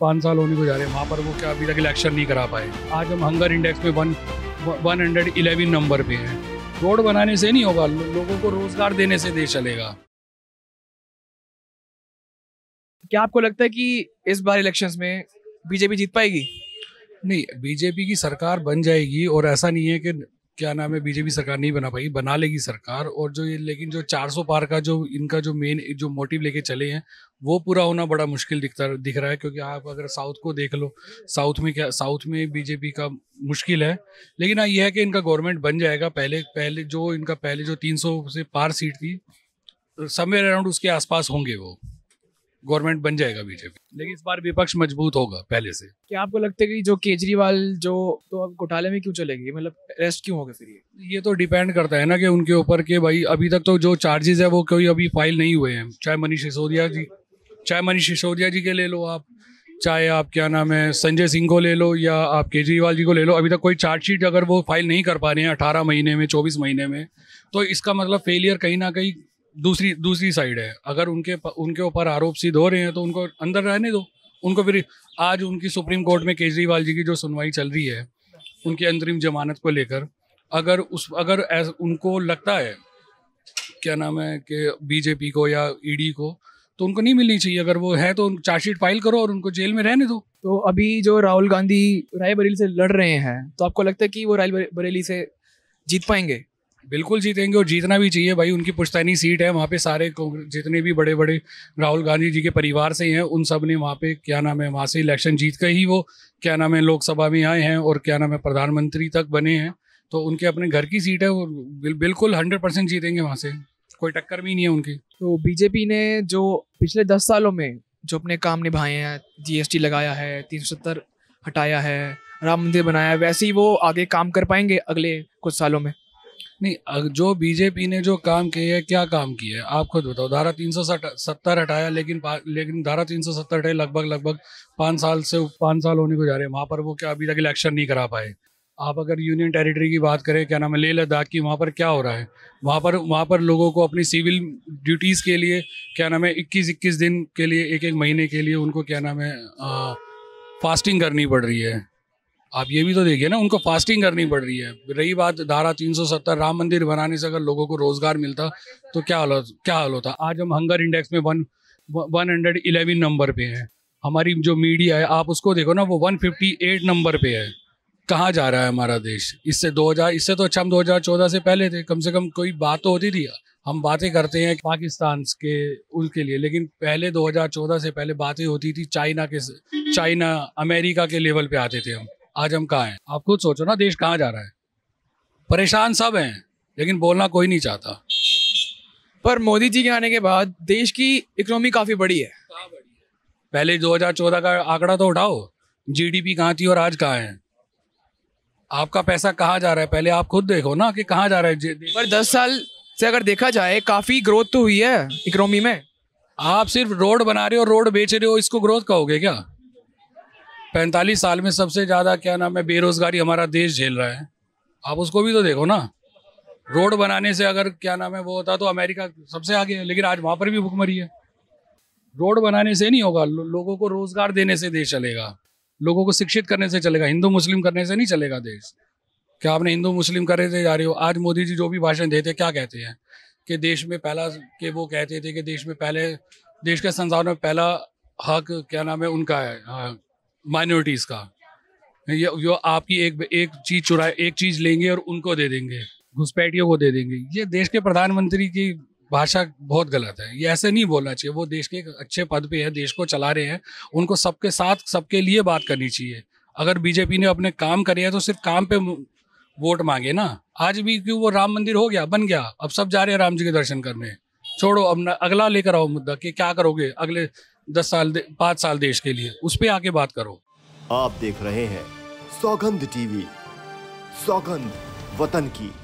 पाँच साल होने को जा रहे हैं वहाँ पर वो क्या अभी तक इलेक्शन नहीं करा पाए आज हम हंगर इंडेक्स में one one hundred eleven number पे हैं रोड बनाने से नहीं होगा लो, लोगों को रोजगार देने से देश चलेगा क्या आपको लगता है कि इस बार इलेक्शंस में बीजेपी जीत पाएगी नहीं बीजेपी की सरकार बन जाएगी और ऐसा नहीं है कि क्या नाम है बीजेपी सरकार नहीं बना पाई बना लेगी सरकार और जो ये लेकिन जो 400 पार का जो इनका जो मेन जो मोटिव लेके चले हैं वो पूरा होना बड़ा मुश्किल दिखता दिख रहा है क्योंकि आप अगर साउथ को देख लो साउथ में क्या साउथ में बीजेपी का मुश्किल है लेकिन हाँ यह है कि इनका गवर्नमेंट बन जाएगा पहले पहले जो इनका पहले जो तीन से पार सीट थी समवेयर अराउंड उसके आसपास होंगे वो गवर्नमेंट बन जाएगा बीजेपी लेकिन इस बार विपक्ष मजबूत होगा पहले से क्या आपको लगता है कि जो केजरीवाल जो तो अब घोटाले में क्यों चलेगी मतलब अरेस्ट क्यों होगा फिर ये ये तो डिपेंड करता है ना कि उनके ऊपर के भाई अभी तक तो जो चार्जेस है वो कोई अभी फाइल नहीं हुए हैं चाहे मनीष सिसोदिया जी चाहे मनीष सिसोदिया जी के ले लो आप चाहे आप क्या नाम है संजय सिंह को ले लो या आप केजरीवाल जी को ले लो अभी तक कोई चार्जशीट अगर वो फाइल नहीं कर पा रहे हैं अठारह महीने में चौबीस महीने में तो इसका मतलब फेलियर कहीं ना कहीं दूसरी दूसरी साइड है अगर उनके उनके ऊपर आरोप सिद्ध हो रहे हैं तो उनको अंदर रहने दो उनको फिर आज उनकी सुप्रीम कोर्ट में केजरीवाल जी की जो सुनवाई चल रही है उनकी अंतरिम जमानत को लेकर अगर उस अगर एस, उनको लगता है क्या नाम है कि बीजेपी को या ईडी e को तो उनको नहीं मिलनी चाहिए अगर वो है तो चार्जशीट फाइल करो और उनको जेल में रहने दो तो अभी जो राहुल गांधी राय बरेली से लड़ रहे हैं तो आपको लगता है कि वो राय बरेली से जीत पाएंगे बिल्कुल जीतेंगे और जीतना भी चाहिए भाई उनकी पुश्तैनी सीट है वहाँ पे सारे जितने भी बड़े बड़े राहुल गांधी जी के परिवार से हैं उन सब ने वहाँ पे क्या नाम है वहाँ से इलेक्शन जीत कर ही वो क्या नाम है लोकसभा में आए हैं और क्या नाम है प्रधानमंत्री तक बने हैं तो उनके अपने घर की सीट है वो बिल, बिल्कुल हंड्रेड परसेंट जीतेंगे वहाँ से कोई टक्कर भी नहीं है उनकी तो बीजेपी ने जो पिछले दस सालों में जो अपने काम निभाए हैं जीएसटी लगाया है तीन हटाया है राम मंदिर बनाया है वैसे ही वो आगे काम कर पाएंगे अगले कुछ सालों में नहीं जो बीजेपी ने जो काम किया है क्या काम किया है आप खुद बताओ धारा तीन सौ सत्तर हटाया लेकिन लेकिन धारा तीन सौ सत्तर हटाई लगभग लगभग पाँच साल से पाँच साल होने को जा रहे हैं वहाँ पर वो क्या अभी तक इलेक्शन नहीं करा पाए आप अगर यूनियन टेरिटरी की बात करें क्या नाम है लेह लद्दाख की वहाँ पर क्या हो रहा है वहाँ पर वहाँ पर लोगों को अपनी सिविल ड्यूटीज़ के लिए क्या नाम है इक्कीस इक्कीस दिन के लिए एक एक महीने के लिए उनको क्या नाम है फास्टिंग करनी पड़ रही है आप ये भी तो देखिए ना उनको फास्टिंग करनी पड़ रही है रही बात धारा 370 राम मंदिर बनाने से अगर लोगों को रोजगार मिलता तो क्या हाल क्या हाल होता आज हम हंगर इंडेक्स में one one hundred eleven number पे हैं हमारी जो मीडिया है आप उसको देखो ना वो वन फिफ्टी एट नंबर पे है कहाँ जा रहा है हमारा देश इससे 2000 इससे तो अच्छा हम दो से पहले थे कम से कम कोई बात तो होती थी हम बातें करते हैं पाकिस्तान के उनके लिए लेकिन पहले 2014 से पहले बातें होती थी चाइना के चाइना अमेरिका के लेवल पे आते थे हम आज हम कहाँ हैं आप खुद सोचो ना देश कहाँ जा रहा है परेशान सब हैं लेकिन बोलना कोई नहीं चाहता पर मोदी जी के आने के बाद देश की इकोनॉमी काफ़ी बड़ी है पहले 2014 का आंकड़ा तो उठाओ जीडीपी कहाँ थी और आज कहाँ है आपका पैसा कहाँ जा रहा है पहले आप खुद देखो ना कि कहाँ जा रहा है पर दस साल से अगर देखा जाए काफ़ी ग्रोथ तो हुई है इकोनॉमी में आप सिर्फ रोड बना रहे हो रोड बेच रहे हो इसको ग्रोथ कहोगे क्या पैंतालीस साल में सबसे ज़्यादा क्या नाम है बेरोज़गारी हमारा देश झेल रहा है आप उसको भी तो देखो ना रोड बनाने से अगर क्या नाम है वो होता तो अमेरिका सबसे आगे है लेकिन आज वहाँ पर भी भुखमरी है रोड बनाने से नहीं होगा लो, लोगों को रोज़गार देने से देश चलेगा लोगों को शिक्षित करने से चलेगा हिंदू मुस्लिम करने से नहीं चलेगा देश क्या आपने हिंदू मुस्लिम करे थे जा रहे हो आज मोदी जी जो भी भाषण देते क्या कहते हैं कि देश में पहला के वो कहते थे कि देश में पहले देश के संसार में पहला हक क्या नाम है उनका है हाँ, माइनॉरिटीज का ये जो आपकी एक एक चीज चुराए एक चीज लेंगे और उनको दे देंगे घुसपैठियों को दे देंगे ये देश के प्रधानमंत्री की भाषा बहुत गलत है ये ऐसे नहीं बोलना चाहिए वो देश के अच्छे पद पे है देश को चला रहे हैं उनको सबके साथ सबके लिए बात करनी चाहिए अगर बीजेपी ने अपने काम करे हैं तो सिर्फ काम पे वोट मांगे ना आज भी क्यों वो राम मंदिर हो गया बन गया अब सब जा रहे हैं राम जी के दर्शन करने छोड़ो अब अगला लेकर आओ मुद्दा कि क्या करोगे अगले दस साल पाँच साल देश के लिए उस पर आके बात करो आप देख रहे हैं सौगंध टीवी सौगंध वतन की